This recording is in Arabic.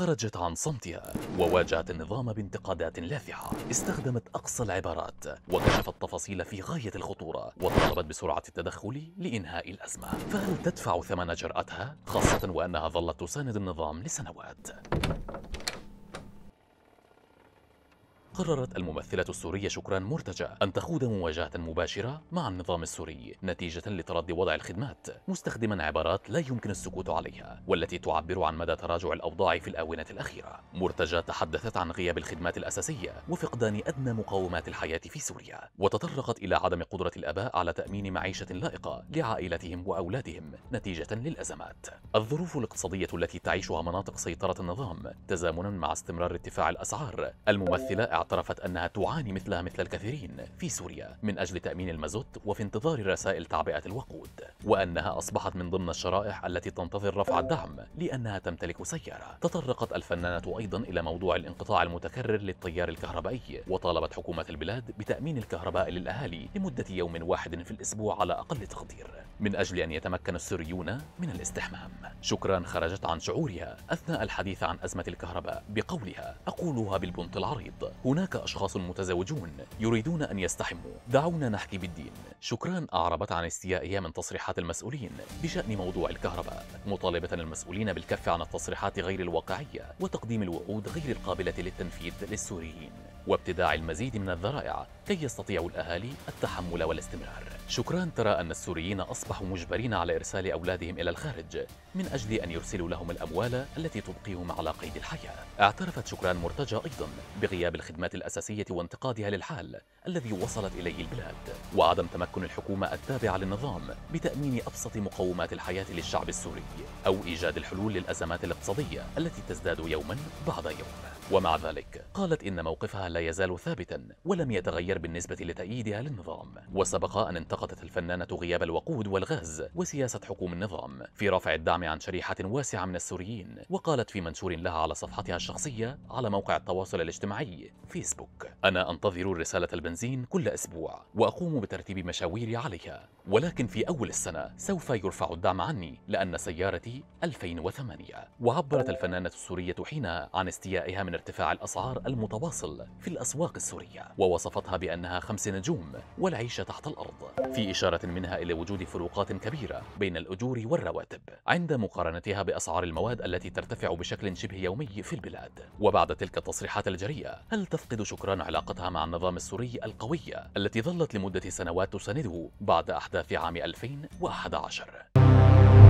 خرجت عن صمتها وواجهت النظام بانتقادات لاذعة استخدمت أقصى العبارات وكشفت تفاصيل في غاية الخطورة وطلبت بسرعة التدخل لإنهاء الأزمة فهل تدفع ثمن جرأتها خاصة وأنها ظلت تساند النظام لسنوات قررت الممثلة السورية شكران مرتجى أن تخوض مواجهة مباشرة مع النظام السوري نتيجة لتردي وضع الخدمات مستخدما عبارات لا يمكن السكوت عليها والتي تعبر عن مدى تراجع الأوضاع في الآونة الأخيرة مرتجى تحدثت عن غياب الخدمات الأساسية وفقدان أدنى مقومات الحياة في سوريا وتطرقت إلى عدم قدرة الآباء على تأمين معيشة لائقة لعائلتهم وأولادهم نتيجة للأزمات الظروف الاقتصادية التي تعيشها مناطق سيطرة النظام تزامنا مع استمرار ارتفاع الأسعار الممثلة اعترفت أنها تعاني مثلها مثل الكثيرين في سوريا من أجل تأمين المازوت وفي انتظار رسائل تعبئة الوقود وأنها أصبحت من ضمن الشرائح التي تنتظر رفع الدعم لأنها تمتلك سيارة تطرقت الفنانة أيضا إلى موضوع الانقطاع المتكرر للتيار الكهربائي وطالبت حكومة البلاد بتأمين الكهرباء للأهالي لمدة يوم واحد في الأسبوع على أقل تقدير من أجل أن يتمكن السوريون من الاستحمام شكرا خرجت عن شعورها أثناء الحديث عن أزمة الكهرباء بقولها أقولها بالبنط العريض هو هناك أشخاص متزوجون يريدون أن يستحموا دعونا نحكي بالدين شكران أعربت عن استيائها من تصريحات المسؤولين بشأن موضوع الكهرباء مطالبة المسؤولين بالكف عن التصريحات غير الواقعية وتقديم الوعود غير القابلة للتنفيذ للسوريين وابتداع المزيد من الذرائع كي يستطيع الأهالي التحمل والاستمرار شكران ترى أن السوريين أصبحوا مجبرين على إرسال أولادهم إلى الخارج من أجل أن يرسلوا لهم الأموال التي تبقيهم على قيد الحياة اعترفت شكران مرتجى أيضا بغياب الخدمات الأساسية وانتقادها للحال الذي وصلت إليه البلاد وعدم تمكن الحكومة التابعة للنظام بتأمين أبسط مقومات الحياة للشعب السوري أو إيجاد الحلول للأزمات الاقتصادية التي تزداد يوما بعد يوم ومع ذلك قالت إن موقفها لا يزال ثابتا ولم يتغير بالنسبة لتأييدها للنظام وسبق أن انتقل انتقدت الفنانة غياب الوقود والغاز وسياسة حكوم النظام في رفع الدعم عن شريحة واسعة من السوريين وقالت في منشور لها على صفحتها الشخصية على موقع التواصل الاجتماعي فيسبوك أنا أنتظر رسالة البنزين كل أسبوع وأقوم بترتيب مشاويري عليها ولكن في أول السنة سوف يرفع الدعم عني لأن سيارتي 2008 وعبرت الفنانة السورية حينها عن استيائها من ارتفاع الأسعار المتواصل في الأسواق السورية ووصفتها بأنها خمس نجوم والعيش تحت الأرض في إشارة منها إلى وجود فروقات كبيرة بين الأجور والرواتب عند مقارنتها بأسعار المواد التي ترتفع بشكل شبه يومي في البلاد وبعد تلك التصريحات الجريئة هل تفقد شكران علاقتها مع النظام السوري القوية التي ظلت لمدة سنوات تسانده بعد أحداث عام 2011